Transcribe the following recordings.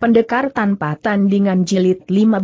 Pendekar tanpa tandingan jilid 15.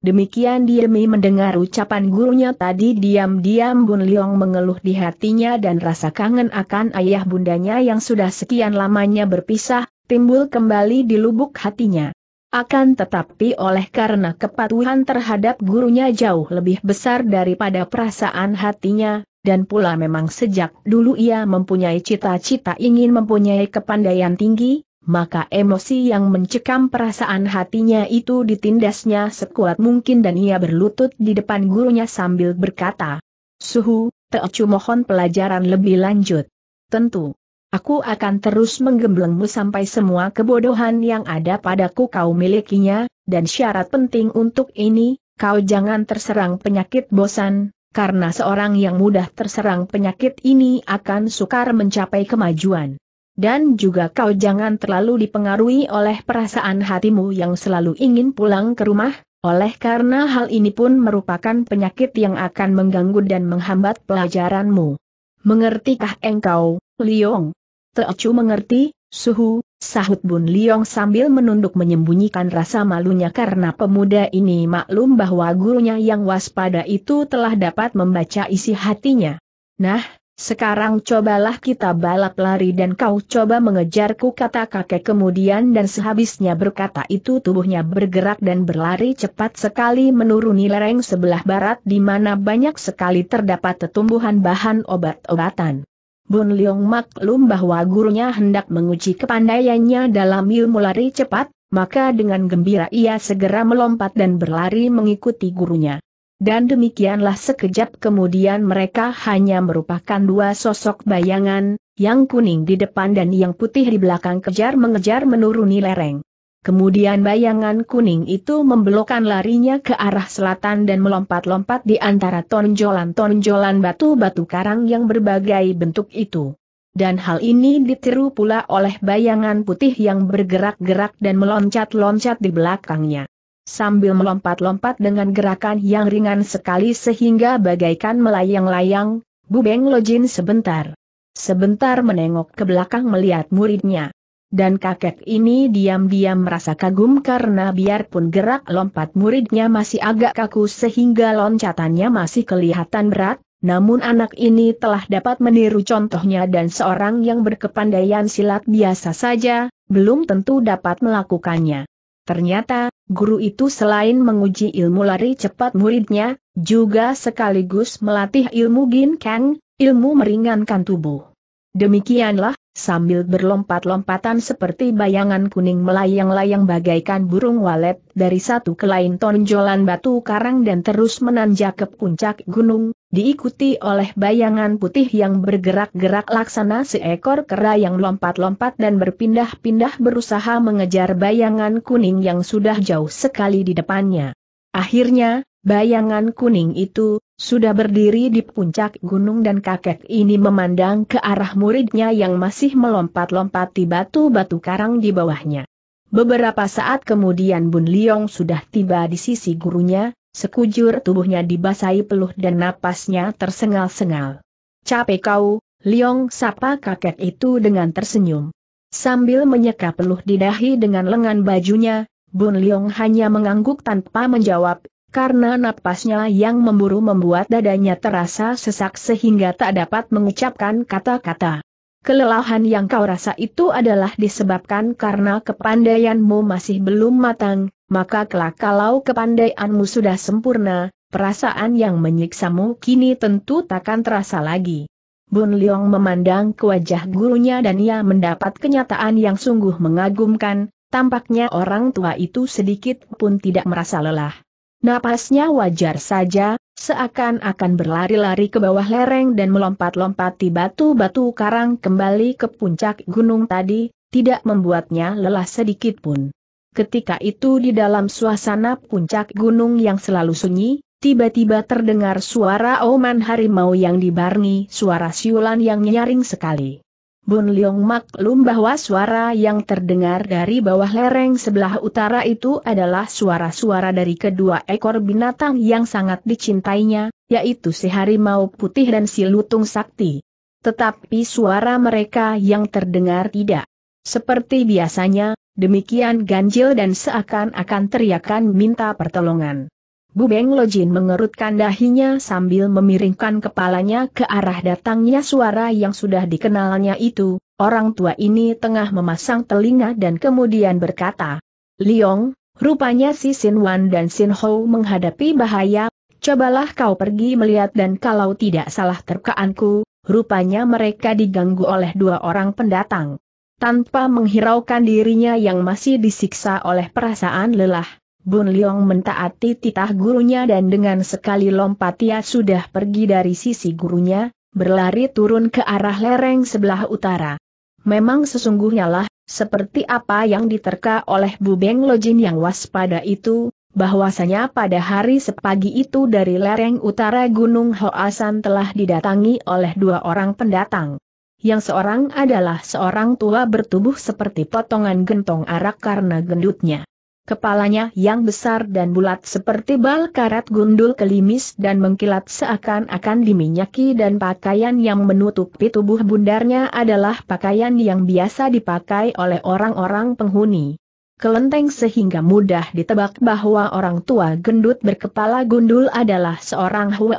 Demikian Diemi mendengar ucapan gurunya tadi diam-diam Bun Liong mengeluh di hatinya dan rasa kangen akan ayah bundanya yang sudah sekian lamanya berpisah, timbul kembali di lubuk hatinya. Akan tetapi oleh karena kepatuhan terhadap gurunya jauh lebih besar daripada perasaan hatinya, dan pula memang sejak dulu ia mempunyai cita-cita ingin mempunyai kepandaian tinggi, maka emosi yang mencekam perasaan hatinya itu ditindasnya sekuat mungkin dan ia berlutut di depan gurunya sambil berkata, Suhu, Teocu mohon pelajaran lebih lanjut. Tentu. Aku akan terus menggemblengmu sampai semua kebodohan yang ada padaku kau milikinya, dan syarat penting untuk ini, kau jangan terserang penyakit bosan, karena seorang yang mudah terserang penyakit ini akan sukar mencapai kemajuan. Dan juga kau jangan terlalu dipengaruhi oleh perasaan hatimu yang selalu ingin pulang ke rumah, oleh karena hal ini pun merupakan penyakit yang akan mengganggu dan menghambat pelajaranmu. Mengertikah engkau, Liong? Teocu mengerti, suhu, sahut Bun Liong sambil menunduk menyembunyikan rasa malunya karena pemuda ini maklum bahwa gurunya yang waspada itu telah dapat membaca isi hatinya. Nah, sekarang cobalah kita balap lari dan kau coba mengejarku kata kakek kemudian dan sehabisnya berkata itu tubuhnya bergerak dan berlari cepat sekali menuruni lereng sebelah barat di mana banyak sekali terdapat tumbuhan bahan obat-obatan. Bun Leong maklum bahwa gurunya hendak menguji kepandaiannya dalam ilmu lari cepat, maka dengan gembira ia segera melompat dan berlari mengikuti gurunya. Dan demikianlah sekejap kemudian mereka hanya merupakan dua sosok bayangan, yang kuning di depan dan yang putih di belakang kejar mengejar menuruni lereng. Kemudian bayangan kuning itu membelokkan larinya ke arah selatan dan melompat-lompat di antara tonjolan-tonjolan batu-batu karang yang berbagai bentuk itu. Dan hal ini ditiru pula oleh bayangan putih yang bergerak-gerak dan meloncat-loncat di belakangnya sambil melompat-lompat dengan gerakan yang ringan sekali sehingga bagaikan melayang-layang, Bu Beng Lojin sebentar. Sebentar menengok ke belakang melihat muridnya. Dan kakek ini diam-diam merasa kagum karena biarpun gerak lompat muridnya masih agak kaku sehingga loncatannya masih kelihatan berat, namun anak ini telah dapat meniru contohnya dan seorang yang berkepandaian silat biasa saja, belum tentu dapat melakukannya. Ternyata, guru itu selain menguji ilmu lari cepat muridnya, juga sekaligus melatih ilmu ginkang, ilmu meringankan tubuh. Demikianlah, sambil berlompat-lompatan seperti bayangan kuning melayang-layang bagaikan burung walet dari satu ke lain tonjolan batu karang dan terus menanjak ke puncak gunung, diikuti oleh bayangan putih yang bergerak-gerak laksana seekor kera yang lompat-lompat dan berpindah-pindah berusaha mengejar bayangan kuning yang sudah jauh sekali di depannya. Akhirnya, bayangan kuning itu, sudah berdiri di puncak gunung dan kakek ini memandang ke arah muridnya yang masih melompat lompat di batu-batu karang di bawahnya. Beberapa saat kemudian Bun Liong sudah tiba di sisi gurunya, Sekujur tubuhnya dibasahi peluh dan napasnya tersengal-sengal. Capek kau, Liong sapa kakek itu dengan tersenyum. Sambil menyeka peluh di dahi dengan lengan bajunya, Bun Liong hanya mengangguk tanpa menjawab, karena napasnya yang memburu membuat dadanya terasa sesak sehingga tak dapat mengucapkan kata-kata. Kelelahan yang kau rasa itu adalah disebabkan karena kepandaianmu masih belum matang, maka kelak kalau kepandaianmu sudah sempurna, perasaan yang menyiksamu kini tentu takkan terasa lagi. Bun Leong memandang ke wajah gurunya dan ia mendapat kenyataan yang sungguh mengagumkan, tampaknya orang tua itu sedikit pun tidak merasa lelah. Napasnya wajar saja, seakan-akan berlari-lari ke bawah lereng dan melompat lompat di batu-batu karang kembali ke puncak gunung tadi, tidak membuatnya lelah sedikit pun ketika itu di dalam suasana puncak gunung yang selalu sunyi, tiba-tiba terdengar suara oman harimau yang dibarengi suara siulan yang nyaring sekali. Bun Leong maklum bahwa suara yang terdengar dari bawah lereng sebelah utara itu adalah suara-suara dari kedua ekor binatang yang sangat dicintainya, yaitu si harimau putih dan si lutung sakti. Tetapi suara mereka yang terdengar tidak. Seperti biasanya, Demikian ganjil dan seakan-akan teriakan minta pertolongan. Bu Beng Lojin mengerutkan dahinya sambil memiringkan kepalanya ke arah datangnya suara yang sudah dikenalnya itu, orang tua ini tengah memasang telinga dan kemudian berkata, Liong, rupanya si Sin Wan dan Sin Ho menghadapi bahaya, cobalah kau pergi melihat dan kalau tidak salah terkaanku, rupanya mereka diganggu oleh dua orang pendatang tanpa menghiraukan dirinya yang masih disiksa oleh perasaan lelah. Bun Liong mentaati titah gurunya dan dengan sekali lompat ia sudah pergi dari sisi gurunya, berlari turun ke arah lereng sebelah utara. Memang sesungguhnya lah, seperti apa yang diterka oleh Bu Beng Lojin yang waspada itu, bahwasanya pada hari sepagi itu dari lereng utara Gunung Hoasan telah didatangi oleh dua orang pendatang yang seorang adalah seorang tua bertubuh seperti potongan gentong arak karena gendutnya. Kepalanya yang besar dan bulat seperti bal karat gundul kelimis dan mengkilat seakan-akan diminyaki dan pakaian yang menutupi tubuh bundarnya adalah pakaian yang biasa dipakai oleh orang-orang penghuni. Kelenteng sehingga mudah ditebak bahwa orang tua gendut berkepala gundul adalah seorang Huo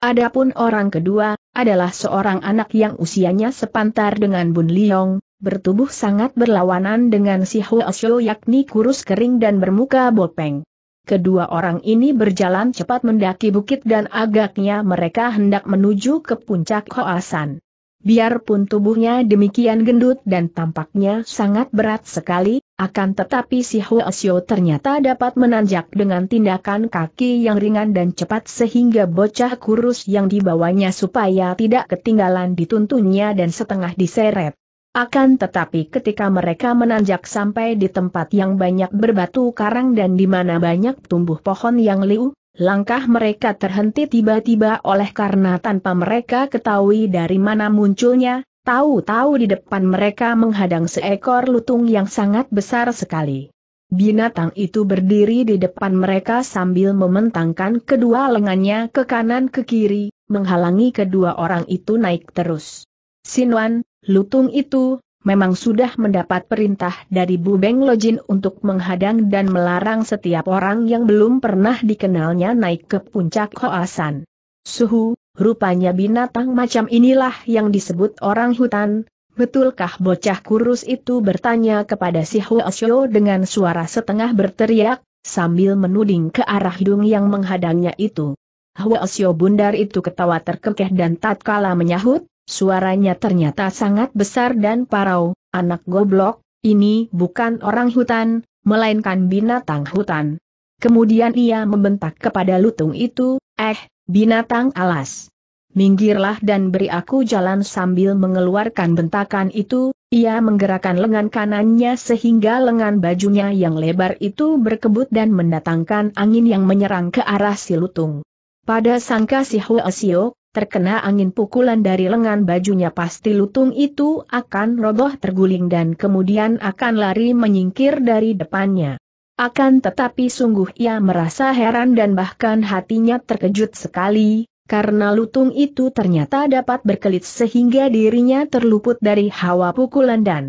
Adapun orang kedua, adalah seorang anak yang usianya sepantar dengan Bun Liong, bertubuh sangat berlawanan dengan si Hua Xiu yakni kurus kering dan bermuka bopeng. Kedua orang ini berjalan cepat mendaki bukit dan agaknya mereka hendak menuju ke puncak Hoasan. Biarpun tubuhnya demikian gendut dan tampaknya sangat berat sekali, akan tetapi si Huo ternyata dapat menanjak dengan tindakan kaki yang ringan dan cepat sehingga bocah kurus yang dibawanya supaya tidak ketinggalan dituntunnya dan setengah diseret. Akan tetapi ketika mereka menanjak sampai di tempat yang banyak berbatu karang dan di mana banyak tumbuh pohon yang liu, Langkah mereka terhenti tiba-tiba oleh karena tanpa mereka ketahui dari mana munculnya, tahu-tahu di depan mereka menghadang seekor lutung yang sangat besar sekali. Binatang itu berdiri di depan mereka sambil mementangkan kedua lengannya ke kanan ke kiri, menghalangi kedua orang itu naik terus. Sinuan, lutung itu, memang sudah mendapat perintah dari Bu Beng Lojin untuk menghadang dan melarang setiap orang yang belum pernah dikenalnya naik ke puncak Hoasan. Suhu, rupanya binatang macam inilah yang disebut orang hutan, betulkah bocah kurus itu bertanya kepada si Huasyo dengan suara setengah berteriak, sambil menuding ke arah hidung yang menghadangnya itu. Huasyo bundar itu ketawa terkekeh dan tatkala menyahut, Suaranya ternyata sangat besar dan parau, anak goblok, ini bukan orang hutan, melainkan binatang hutan. Kemudian ia membentak kepada lutung itu, eh, binatang alas. Minggirlah dan beri aku jalan sambil mengeluarkan bentakan itu, ia menggerakkan lengan kanannya sehingga lengan bajunya yang lebar itu berkebut dan mendatangkan angin yang menyerang ke arah si lutung. Pada sangka si siok terkena angin pukulan dari lengan bajunya pasti lutung itu akan roboh terguling dan kemudian akan lari menyingkir dari depannya. Akan tetapi sungguh ia merasa heran dan bahkan hatinya terkejut sekali, karena lutung itu ternyata dapat berkelit sehingga dirinya terluput dari hawa pukulan dan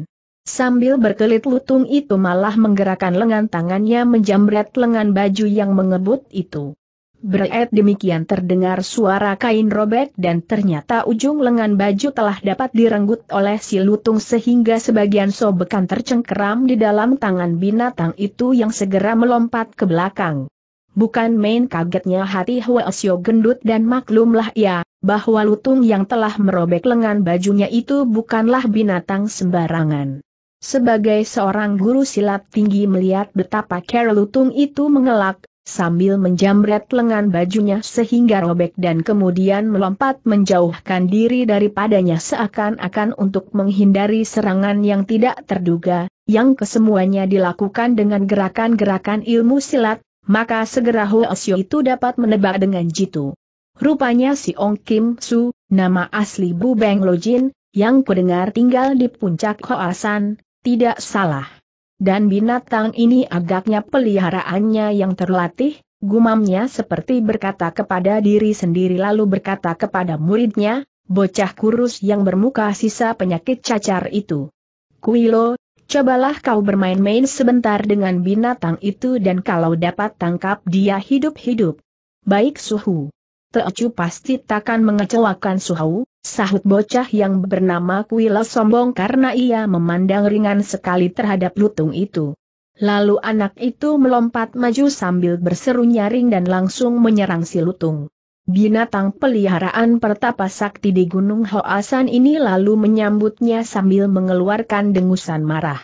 Sambil berkelit lutung itu malah menggerakkan lengan tangannya menjamret lengan baju yang mengebut itu. Berat demikian terdengar suara kain robek dan ternyata ujung lengan baju telah dapat direnggut oleh si lutung sehingga sebagian sobekan tercengkeram di dalam tangan binatang itu yang segera melompat ke belakang. Bukan main kagetnya hati Huasio gendut dan maklumlah ia, bahwa lutung yang telah merobek lengan bajunya itu bukanlah binatang sembarangan. Sebagai seorang guru silat tinggi melihat betapa Carol Lutung itu mengelak, sambil menjamret lengan bajunya sehingga robek dan kemudian melompat menjauhkan diri daripadanya seakan-akan untuk menghindari serangan yang tidak terduga, yang kesemuanya dilakukan dengan gerakan-gerakan ilmu silat, maka segera Asyo itu dapat menebak dengan jitu. Rupanya si Ong Kim Su, nama asli Bu Beng Lojin, yang kudengar tinggal di puncak Hoasan, tidak salah dan binatang ini agaknya peliharaannya yang terlatih, gumamnya seperti berkata kepada diri sendiri lalu berkata kepada muridnya, bocah kurus yang bermuka sisa penyakit cacar itu. Kuilo, cobalah kau bermain-main sebentar dengan binatang itu dan kalau dapat tangkap dia hidup-hidup. Baik Suhu. Teocu pasti takkan mengecewakan Suhu, Sahut bocah yang bernama Kuila sombong karena ia memandang ringan sekali terhadap lutung itu. Lalu anak itu melompat maju sambil berseru nyaring dan langsung menyerang si lutung. Binatang peliharaan pertapa sakti di Gunung Hoasan ini lalu menyambutnya sambil mengeluarkan dengusan marah.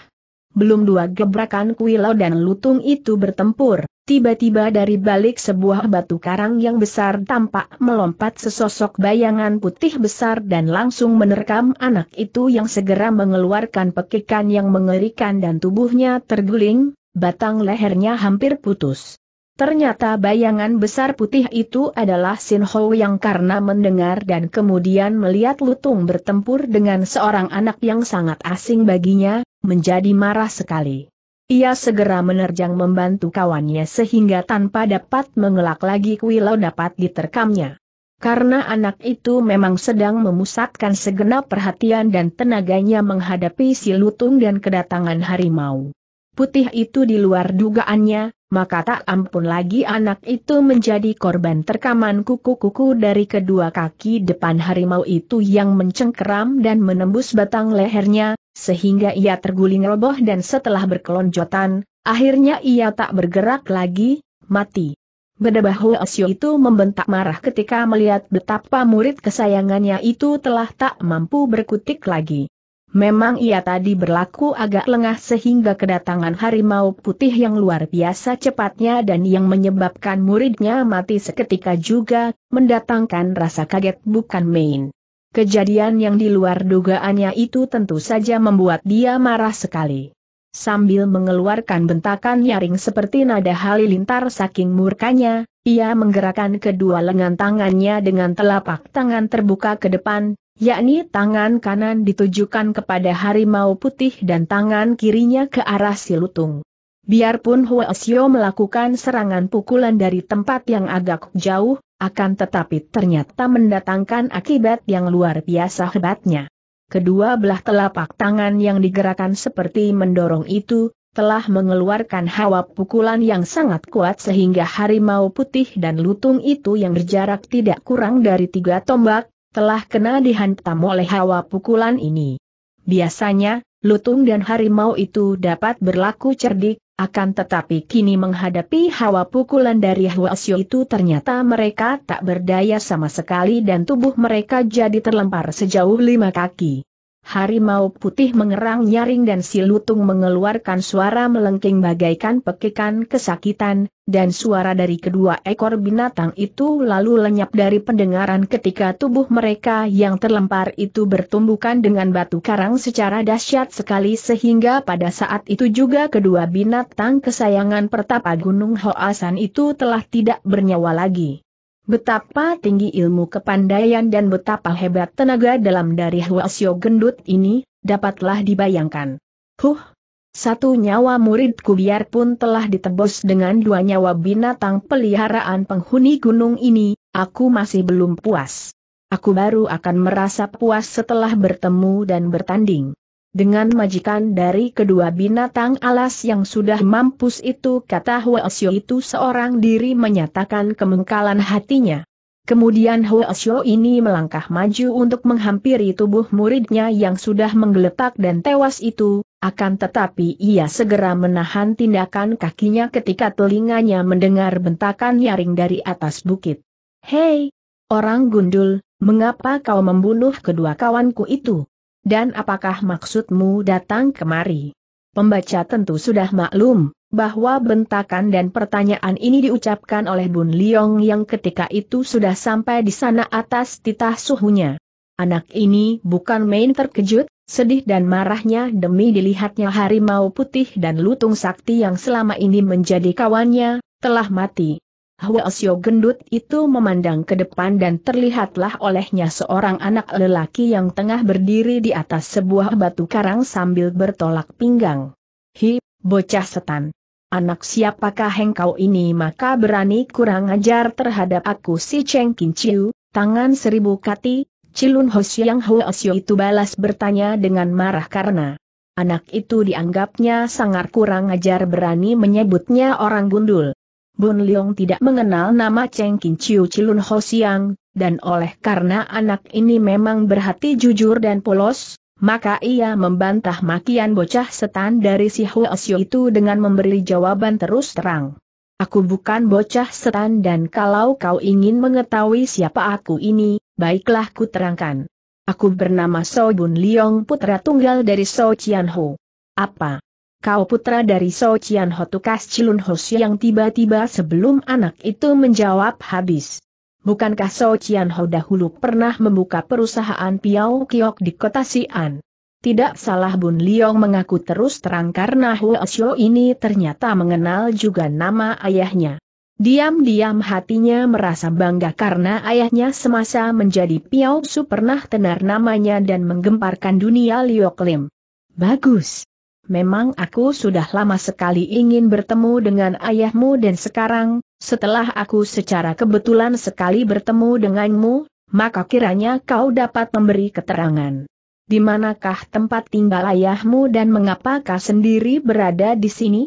Belum dua gebrakan Kuilau dan lutung itu bertempur, Tiba-tiba dari balik sebuah batu karang yang besar tampak melompat sesosok bayangan putih besar dan langsung menerkam anak itu yang segera mengeluarkan pekikan yang mengerikan dan tubuhnya terguling, batang lehernya hampir putus. Ternyata bayangan besar putih itu adalah Sin Ho yang karena mendengar dan kemudian melihat Lutung bertempur dengan seorang anak yang sangat asing baginya, menjadi marah sekali. Ia segera menerjang membantu kawannya sehingga tanpa dapat mengelak lagi Kuilau dapat diterkamnya. Karena anak itu memang sedang memusatkan segenap perhatian dan tenaganya menghadapi si lutung dan kedatangan harimau. Putih itu di luar dugaannya, maka tak ampun lagi anak itu menjadi korban terkaman kuku-kuku dari kedua kaki depan harimau itu yang mencengkeram dan menembus batang lehernya, sehingga ia terguling roboh dan setelah berkelonjotan, akhirnya ia tak bergerak lagi, mati. Bedebah Osio itu membentak marah ketika melihat betapa murid kesayangannya itu telah tak mampu berkutik lagi. Memang ia tadi berlaku agak lengah sehingga kedatangan harimau putih yang luar biasa cepatnya dan yang menyebabkan muridnya mati seketika juga, mendatangkan rasa kaget bukan main. Kejadian yang di luar dugaannya itu tentu saja membuat dia marah sekali. Sambil mengeluarkan bentakan nyaring seperti nada halilintar saking murkanya, ia menggerakkan kedua lengan tangannya dengan telapak tangan terbuka ke depan, yakni tangan kanan ditujukan kepada harimau putih dan tangan kirinya ke arah si lutung. Biarpun Xiao melakukan serangan pukulan dari tempat yang agak jauh, akan tetapi ternyata mendatangkan akibat yang luar biasa hebatnya. Kedua belah telapak tangan yang digerakkan seperti mendorong itu, telah mengeluarkan hawa pukulan yang sangat kuat sehingga harimau putih dan lutung itu yang berjarak tidak kurang dari tiga tombak, telah kena dihantam oleh hawa pukulan ini. Biasanya, lutung dan harimau itu dapat berlaku cerdik, akan tetapi kini menghadapi hawa pukulan dari Huasyo itu ternyata mereka tak berdaya sama sekali dan tubuh mereka jadi terlempar sejauh lima kaki harimau putih mengerang nyaring dan si lutung mengeluarkan suara melengking bagaikan pekikan kesakitan, dan suara dari kedua ekor binatang itu lalu lenyap dari pendengaran ketika tubuh mereka yang terlempar itu bertumbukan dengan batu karang secara dahsyat sekali sehingga pada saat itu juga kedua binatang kesayangan pertapa Gunung Hoasan itu telah tidak bernyawa lagi. Betapa tinggi ilmu kepandaian dan betapa hebat tenaga dalam dari Huasio gendut ini, dapatlah dibayangkan. Huh! Satu nyawa muridku biarpun telah ditebus dengan dua nyawa binatang peliharaan penghuni gunung ini, aku masih belum puas. Aku baru akan merasa puas setelah bertemu dan bertanding dengan majikan dari kedua binatang alas yang sudah mampus itu kata Huasyo itu seorang diri menyatakan kemengkalan hatinya. Kemudian Huasyo ini melangkah maju untuk menghampiri tubuh muridnya yang sudah menggeletak dan tewas itu, akan tetapi ia segera menahan tindakan kakinya ketika telinganya mendengar bentakan nyaring dari atas bukit. Hei, orang gundul, mengapa kau membunuh kedua kawanku itu? Dan apakah maksudmu datang kemari? Pembaca tentu sudah maklum, bahwa bentakan dan pertanyaan ini diucapkan oleh Bun Liong yang ketika itu sudah sampai di sana atas titah suhunya. Anak ini bukan main terkejut, sedih dan marahnya demi dilihatnya harimau putih dan lutung sakti yang selama ini menjadi kawannya, telah mati. Hwa Osyo gendut itu memandang ke depan dan terlihatlah olehnya seorang anak lelaki yang tengah berdiri di atas sebuah batu karang sambil bertolak pinggang. Hi, bocah setan. Anak siapakah engkau ini maka berani kurang ajar terhadap aku si Cheng Kin Chiu, tangan seribu kati, Cilun Ho Siang Hwa Osyo itu balas bertanya dengan marah karena anak itu dianggapnya sangat kurang ajar berani menyebutnya orang gundul. Bun Leong tidak mengenal nama Cheng Kin Chiu Chilun Ho Siang, dan oleh karena anak ini memang berhati jujur dan polos, maka ia membantah makian bocah setan dari si Xiu itu dengan memberi jawaban terus terang. Aku bukan bocah setan dan kalau kau ingin mengetahui siapa aku ini, baiklah ku terangkan. Aku bernama So Bun Leong putra tunggal dari So Chian Ho. Apa? kau putra dari So Chian tukas Cilun Hoshi yang tiba-tiba sebelum anak itu menjawab habis. Bukankah So Chian Ho dahulu pernah membuka perusahaan Piao Kiok di kota Sian? Tidak salah Bun Liong mengaku terus terang karena Huo Xiao ini ternyata mengenal juga nama ayahnya. Diam-diam hatinya merasa bangga karena ayahnya semasa menjadi Piao Su pernah tenar namanya dan menggemparkan dunia Liok Lim. Bagus, memang aku sudah lama sekali ingin bertemu dengan ayahmu dan sekarang, setelah aku secara kebetulan sekali bertemu denganmu, maka kiranya kau dapat memberi keterangan. Di manakah tempat tinggal ayahmu dan mengapakah sendiri berada di sini?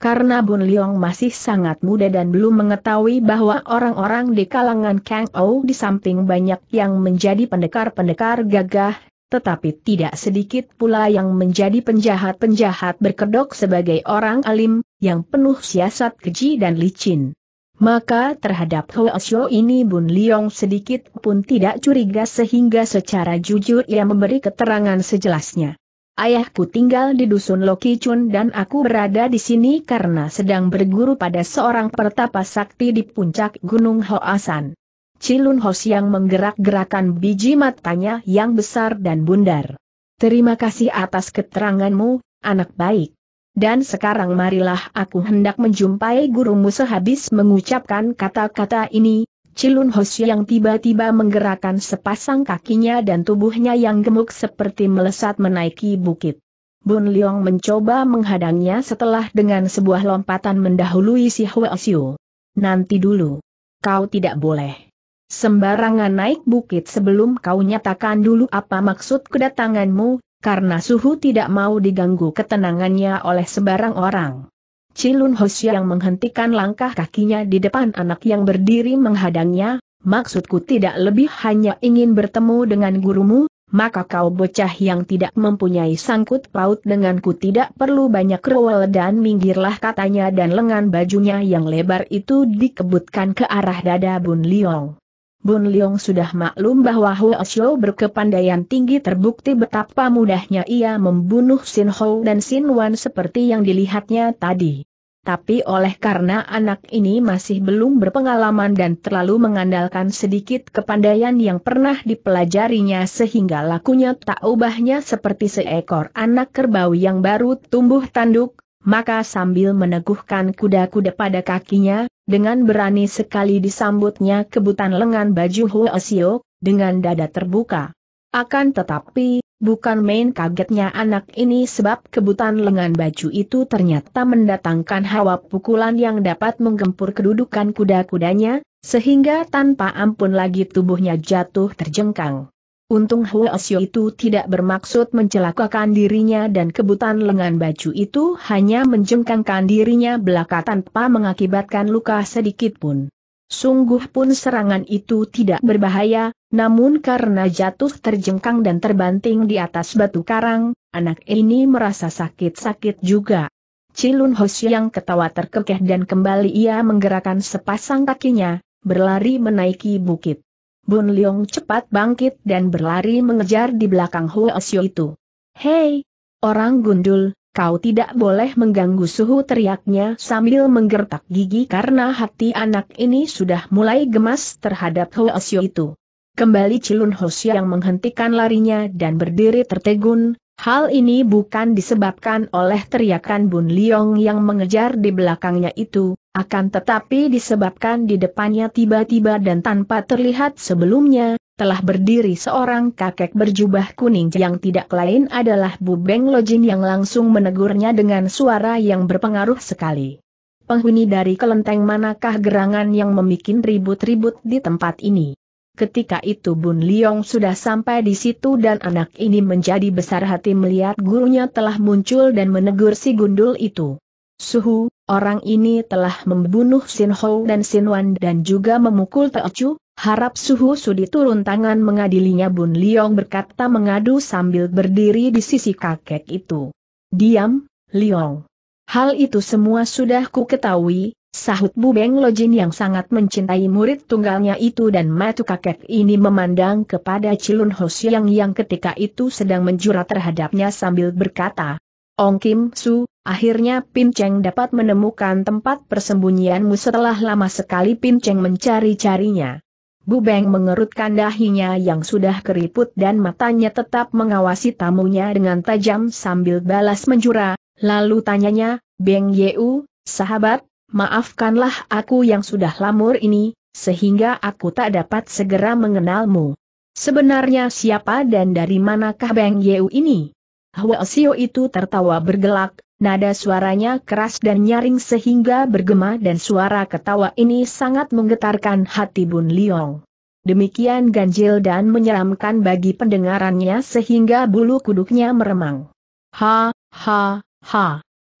Karena Bun Liong masih sangat muda dan belum mengetahui bahwa orang-orang di kalangan Kang Ou di samping banyak yang menjadi pendekar-pendekar gagah tetapi tidak sedikit pula yang menjadi penjahat-penjahat berkedok sebagai orang alim, yang penuh siasat keji dan licin. Maka terhadap Hoesyo ini Bun Liong sedikit pun tidak curiga sehingga secara jujur ia memberi keterangan sejelasnya. Ayahku tinggal di dusun Loki Chun dan aku berada di sini karena sedang berguru pada seorang pertapa sakti di puncak Gunung Hoasan. Cilun Hos yang menggerak-gerakan biji matanya yang besar dan bundar. Terima kasih atas keteranganmu, anak baik. Dan sekarang marilah aku hendak menjumpai gurumu sehabis mengucapkan kata-kata ini, Cilun Hos yang tiba-tiba menggerakkan sepasang kakinya dan tubuhnya yang gemuk seperti melesat menaiki bukit. Bun Leong mencoba menghadangnya setelah dengan sebuah lompatan mendahului si Hwasyu. Nanti dulu. Kau tidak boleh. Sembarangan naik bukit sebelum kau nyatakan dulu apa maksud kedatanganmu, karena suhu tidak mau diganggu ketenangannya oleh sebarang orang. Cilun Hosya yang menghentikan langkah kakinya di depan anak yang berdiri menghadangnya, maksudku tidak lebih hanya ingin bertemu dengan gurumu, maka kau bocah yang tidak mempunyai sangkut paut denganku tidak perlu banyak rewel dan minggirlah katanya dan lengan bajunya yang lebar itu dikebutkan ke arah dada Bun Liong. Bun Leong sudah maklum bahwa Hua Xiao berkepandaian tinggi terbukti betapa mudahnya ia membunuh Sin Hou dan Sin Wan seperti yang dilihatnya tadi. Tapi oleh karena anak ini masih belum berpengalaman dan terlalu mengandalkan sedikit kepandaian yang pernah dipelajarinya sehingga lakunya tak ubahnya seperti seekor anak kerbau yang baru tumbuh tanduk, maka sambil meneguhkan kuda-kuda pada kakinya, dengan berani sekali disambutnya kebutan lengan baju Asio dengan dada terbuka. Akan tetapi, bukan main kagetnya anak ini sebab kebutan lengan baju itu ternyata mendatangkan hawa pukulan yang dapat menggempur kedudukan kuda-kudanya, sehingga tanpa ampun lagi tubuhnya jatuh terjengkang. Untung Hua Xiu itu tidak bermaksud mencelakakan dirinya dan kebutan lengan baju itu hanya menjengkangkan dirinya belaka tanpa mengakibatkan luka sedikit pun. Sungguh pun serangan itu tidak berbahaya, namun karena jatuh terjengkang dan terbanting di atas batu karang, anak ini merasa sakit-sakit juga. Cilun Hoshi yang ketawa terkekeh dan kembali ia menggerakkan sepasang kakinya, berlari menaiki bukit. Bun Leong cepat bangkit dan berlari mengejar di belakang Huo Xiu itu. Hei! Orang gundul, kau tidak boleh mengganggu suhu teriaknya sambil menggertak gigi karena hati anak ini sudah mulai gemas terhadap Huo Xiu itu. Kembali Cilun Hosya yang menghentikan larinya dan berdiri tertegun, hal ini bukan disebabkan oleh teriakan Bun Leong yang mengejar di belakangnya itu, akan tetapi disebabkan di depannya tiba-tiba dan tanpa terlihat sebelumnya, telah berdiri seorang kakek berjubah kuning yang tidak lain adalah Bu Beng Lojin yang langsung menegurnya dengan suara yang berpengaruh sekali. Penghuni dari kelenteng manakah gerangan yang membuat ribut-ribut di tempat ini? Ketika itu Bun Liong sudah sampai di situ dan anak ini menjadi besar hati melihat gurunya telah muncul dan menegur si gundul itu. Suhu, orang ini telah membunuh Sin Ho dan Sin Wan dan juga memukul Chu, harap Suhu Sudi turun tangan mengadilinya Bun Liong berkata mengadu sambil berdiri di sisi kakek itu. Diam, Liong. Hal itu semua sudah ku ketahui, sahut Bu Beng Lojin yang sangat mencintai murid tunggalnya itu dan matu kakek ini memandang kepada Cilun Siang yang ketika itu sedang menjura terhadapnya sambil berkata, Ong Kim Su, akhirnya Pin Cheng dapat menemukan tempat persembunyianmu setelah lama sekali Pin Cheng mencari-carinya. Bu Beng mengerutkan dahinya yang sudah keriput dan matanya tetap mengawasi tamunya dengan tajam sambil balas menjura, lalu tanyanya, Beng Yeu, sahabat, maafkanlah aku yang sudah lamur ini, sehingga aku tak dapat segera mengenalmu. Sebenarnya siapa dan dari manakah Beng Yeu ini? Hua Sio itu tertawa bergelak, nada suaranya keras dan nyaring sehingga bergema dan suara ketawa ini sangat menggetarkan hati Bun Liong. Demikian ganjil dan menyeramkan bagi pendengarannya sehingga bulu kuduknya meremang. Ha, ha, ha.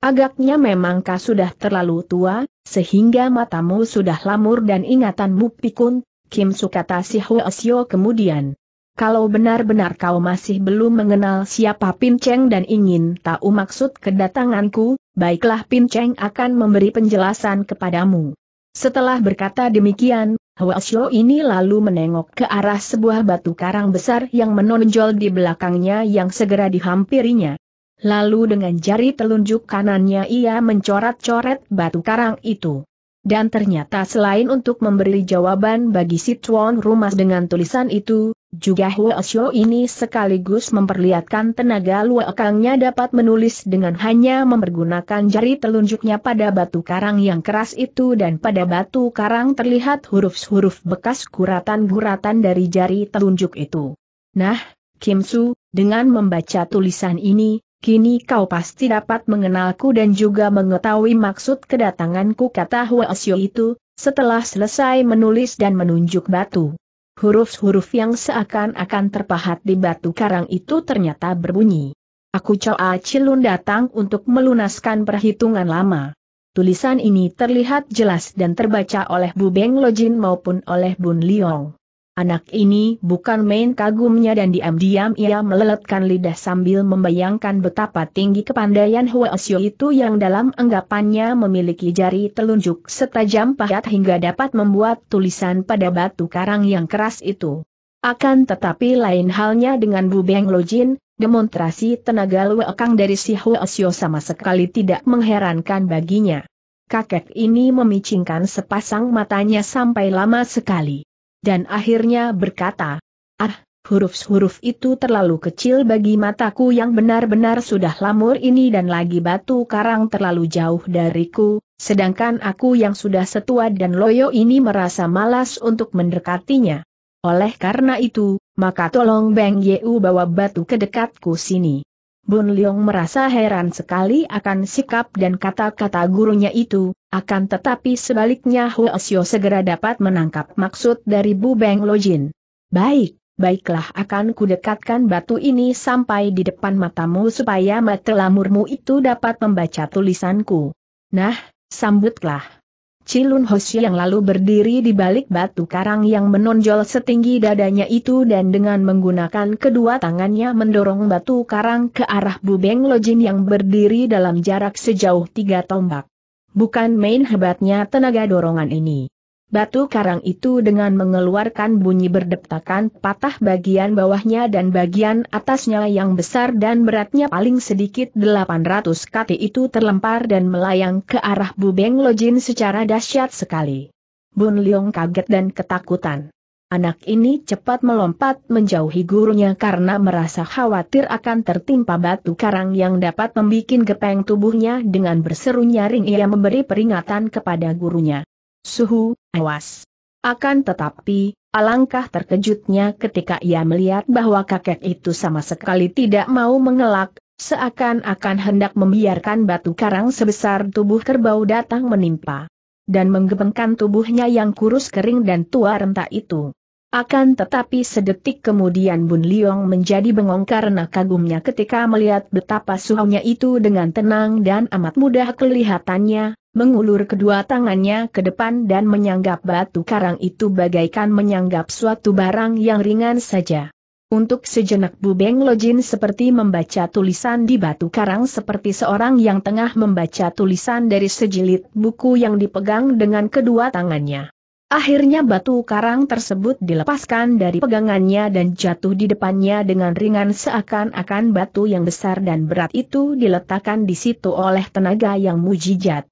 Agaknya memang kau sudah terlalu tua, sehingga matamu sudah lamur dan ingatanmu pikun, Kim Sukata si Hwa Sio kemudian kalau benar-benar kau masih belum mengenal siapa Pinceng dan ingin tahu maksud kedatanganku, baiklah Pinceng akan memberi penjelasan kepadamu. Setelah berkata demikian, Hwasyo ini lalu menengok ke arah sebuah batu karang besar yang menonjol di belakangnya yang segera dihampirinya. Lalu dengan jari telunjuk kanannya ia mencoret-coret batu karang itu. Dan ternyata selain untuk memberi jawaban bagi si tuan rumah dengan tulisan itu, juga Hua Xiu ini sekaligus memperlihatkan tenaga luakangnya dapat menulis dengan hanya mempergunakan jari telunjuknya pada batu karang yang keras itu dan pada batu karang terlihat huruf-huruf bekas guratan-guratan dari jari telunjuk itu. Nah, Kim Su, dengan membaca tulisan ini, kini kau pasti dapat mengenalku dan juga mengetahui maksud kedatanganku kata Hua Xiu itu, setelah selesai menulis dan menunjuk batu. Huruf-huruf yang seakan-akan terpahat di batu karang itu ternyata berbunyi. Aku Coa Cilun datang untuk melunaskan perhitungan lama. Tulisan ini terlihat jelas dan terbaca oleh Bu Beng Lojin maupun oleh Bun Liong. Anak ini bukan main kagumnya dan diam-diam ia meleletkan lidah sambil membayangkan betapa tinggi kepandaian Xiu itu yang dalam anggapannya memiliki jari telunjuk setajam pahat hingga dapat membuat tulisan pada batu karang yang keras itu. Akan tetapi lain halnya dengan Bu Beng Jin, demonstrasi tenaga Kang dari si Xiu sama sekali tidak mengherankan baginya. Kakek ini memicingkan sepasang matanya sampai lama sekali dan akhirnya berkata, Ah, huruf-huruf itu terlalu kecil bagi mataku yang benar-benar sudah lamur ini dan lagi batu karang terlalu jauh dariku, sedangkan aku yang sudah setua dan loyo ini merasa malas untuk mendekatinya. Oleh karena itu, maka tolong Beng Yeu bawa batu ke dekatku sini. Bun Leong merasa heran sekali akan sikap dan kata-kata gurunya itu, akan tetapi sebaliknya Xiu segera dapat menangkap maksud dari Bu Beng Jin. Baik, baiklah akan kudekatkan batu ini sampai di depan matamu supaya mata lamurmu itu dapat membaca tulisanku. Nah, sambutlah. Cilun Hoshi yang lalu berdiri di balik batu karang yang menonjol setinggi dadanya itu dan dengan menggunakan kedua tangannya mendorong batu karang ke arah Bubeng Lojin yang berdiri dalam jarak sejauh tiga tombak. Bukan main hebatnya tenaga dorongan ini. Batu karang itu dengan mengeluarkan bunyi berdeptakan patah bagian bawahnya dan bagian atasnya yang besar dan beratnya paling sedikit 800 kt itu terlempar dan melayang ke arah Bu Beng Lojin secara dahsyat sekali. Bun Leong kaget dan ketakutan. Anak ini cepat melompat menjauhi gurunya karena merasa khawatir akan tertimpa batu karang yang dapat membuat gepeng tubuhnya dengan berseru nyaring ia memberi peringatan kepada gurunya. Suhu, awas. Akan tetapi, alangkah terkejutnya ketika ia melihat bahwa kakek itu sama sekali tidak mau mengelak, seakan-akan hendak membiarkan batu karang sebesar tubuh kerbau datang menimpa. Dan menggebengkan tubuhnya yang kurus kering dan tua rentak itu. Akan tetapi sedetik kemudian Bun Liong menjadi bengong karena kagumnya ketika melihat betapa suhunya itu dengan tenang dan amat mudah kelihatannya, mengulur kedua tangannya ke depan dan menyanggap batu karang itu bagaikan menyanggap suatu barang yang ringan saja. Untuk sejenak Bu Beng Lojin seperti membaca tulisan di batu karang seperti seorang yang tengah membaca tulisan dari sejilid buku yang dipegang dengan kedua tangannya. Akhirnya batu karang tersebut dilepaskan dari pegangannya dan jatuh di depannya dengan ringan seakan-akan batu yang besar dan berat itu diletakkan di situ oleh tenaga yang mujijat.